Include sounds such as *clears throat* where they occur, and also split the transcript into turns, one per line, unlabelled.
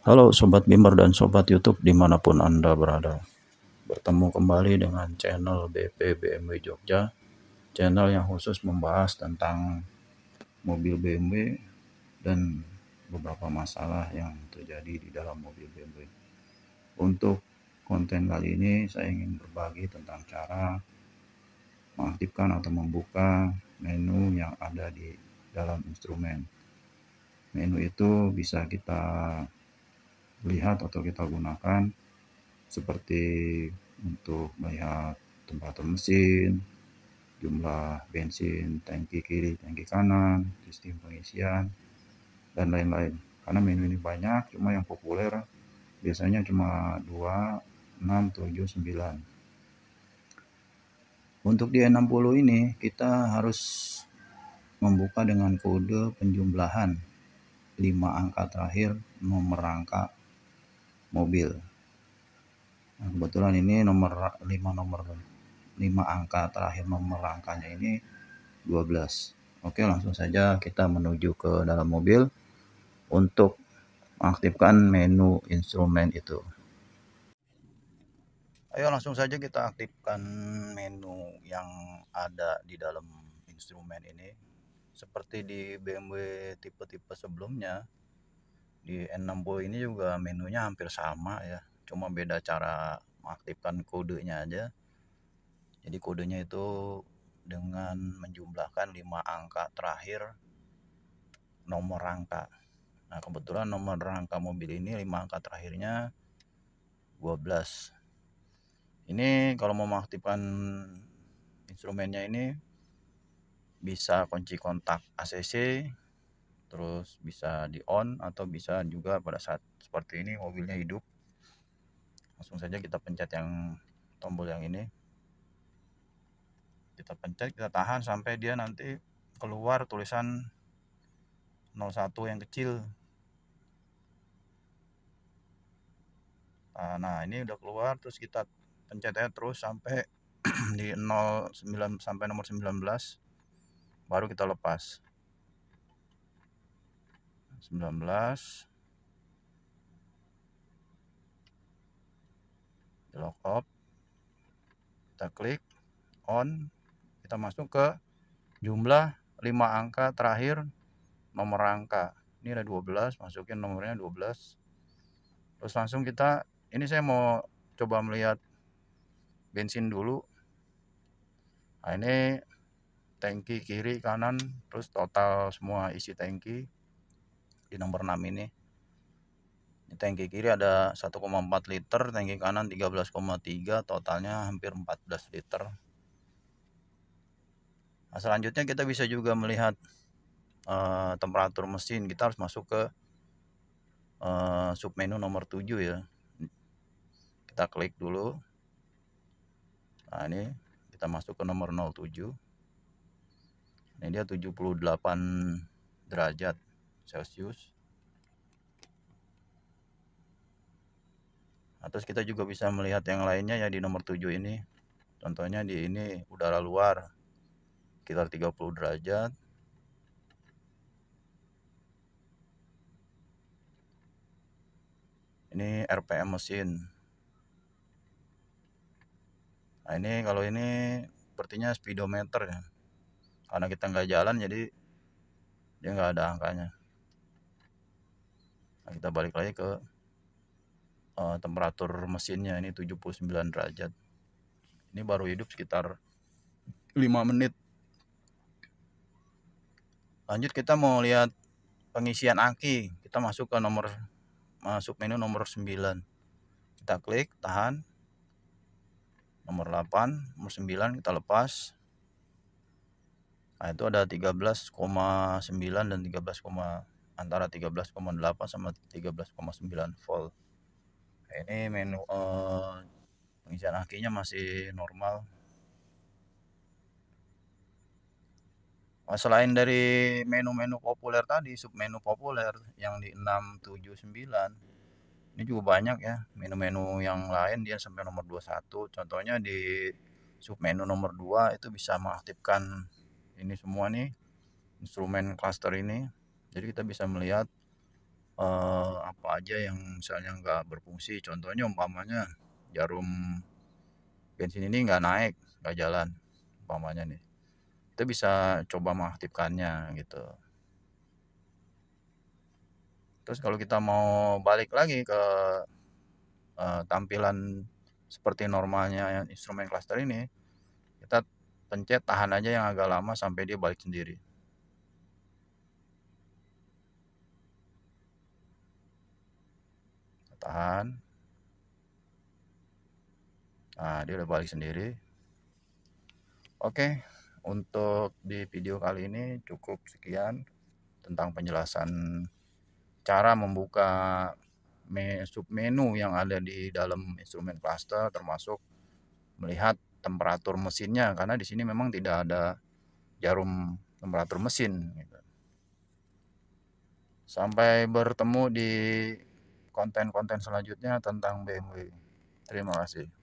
Halo Sobat Bimber dan Sobat Youtube dimanapun Anda berada Bertemu kembali dengan channel BP BMW Jogja Channel yang khusus membahas tentang mobil BMW Dan beberapa masalah yang terjadi di dalam mobil BMW Untuk konten kali ini saya ingin berbagi tentang cara Mengaktifkan atau membuka menu yang ada di dalam instrumen Menu itu bisa kita lihat atau kita gunakan seperti untuk melihat tempat mesin, jumlah bensin, tangki kiri, tangki kanan, sistem pengisian, dan lain-lain. Karena menu ini banyak, cuma yang populer biasanya cuma 2, 6, 7, 9. Untuk di 60 ini kita harus membuka dengan kode penjumlahan 5 angka terakhir nomor rangka mobil nah, kebetulan ini nomor 5 nomor 5 angka terakhir nomor angkanya ini 12 oke langsung saja kita menuju ke dalam mobil untuk mengaktifkan menu instrumen itu ayo langsung saja kita aktifkan menu yang ada di dalam instrumen ini seperti di BMW tipe-tipe sebelumnya di N60 ini juga menunya hampir sama ya cuma beda cara mengaktifkan kodenya aja jadi kodenya itu dengan menjumlahkan 5 angka terakhir nomor rangka nah kebetulan nomor rangka mobil ini 5 angka terakhirnya 12 ini kalau mau mengaktifkan instrumennya ini bisa kunci kontak ACC terus bisa di on atau bisa juga pada saat seperti ini mobilnya hidup langsung saja kita pencet yang tombol yang ini kita pencet kita tahan sampai dia nanti keluar tulisan 01 yang kecil ah, nah ini udah keluar terus kita pencetnya terus sampai *clears throat* di 09 sampai nomor 19 baru kita lepas 19 lock up kita klik on kita masuk ke jumlah 5 angka terakhir nomor angka ini ada 12 masukin nomornya 12 terus langsung kita ini saya mau coba melihat bensin dulu nah ini tangki kiri kanan terus total semua isi tangki di nomor 6 ini di tangki kiri ada 1,4 liter tangki kanan 13,3 totalnya hampir 14 liter nah, selanjutnya kita bisa juga melihat uh, temperatur mesin kita harus masuk ke uh, submenu nomor 7 ya kita klik dulu nah ini kita masuk ke nomor 07 ini dia 78 derajat Celsius. Nah, kita juga bisa melihat yang lainnya ya di nomor 7 ini. Contohnya di ini udara luar sekitar 30 derajat. Ini RPM mesin. Nah, ini kalau ini sepertinya speedometer ya. Karena kita nggak jalan jadi dia nggak ada angkanya nah, kita balik lagi ke uh, temperatur mesinnya ini 79 derajat ini baru hidup sekitar 5 menit lanjut kita mau lihat pengisian aki kita masuk ke nomor masuk menu nomor 9 kita klik tahan nomor 8 nomor 9 kita lepas nah itu ada 13,9 dan antara 13,8 sama 13,9 volt nah, ini menu uh, pengisian akinya masih normal nah, selain dari menu-menu populer tadi submenu populer yang di 679 ini juga banyak ya menu-menu yang lain dia sampai nomor 21 contohnya di submenu nomor 2 itu bisa mengaktifkan ini semua nih instrumen cluster ini jadi kita bisa melihat uh, apa aja yang misalnya nggak berfungsi contohnya umpamanya jarum bensin ini nggak naik nggak jalan umpamanya nih kita bisa coba mengaktifkannya gitu terus kalau kita mau balik lagi ke uh, tampilan seperti normalnya yang instrumen cluster ini kita pencet tahan aja yang agak lama sampai dia balik sendiri tahan nah dia udah balik sendiri oke untuk di video kali ini cukup sekian tentang penjelasan cara membuka sub menu yang ada di dalam instrumen cluster termasuk melihat temperatur mesinnya karena di sini memang tidak ada jarum temperatur mesin gitu. sampai bertemu di konten-konten selanjutnya tentang BMW. Terima kasih.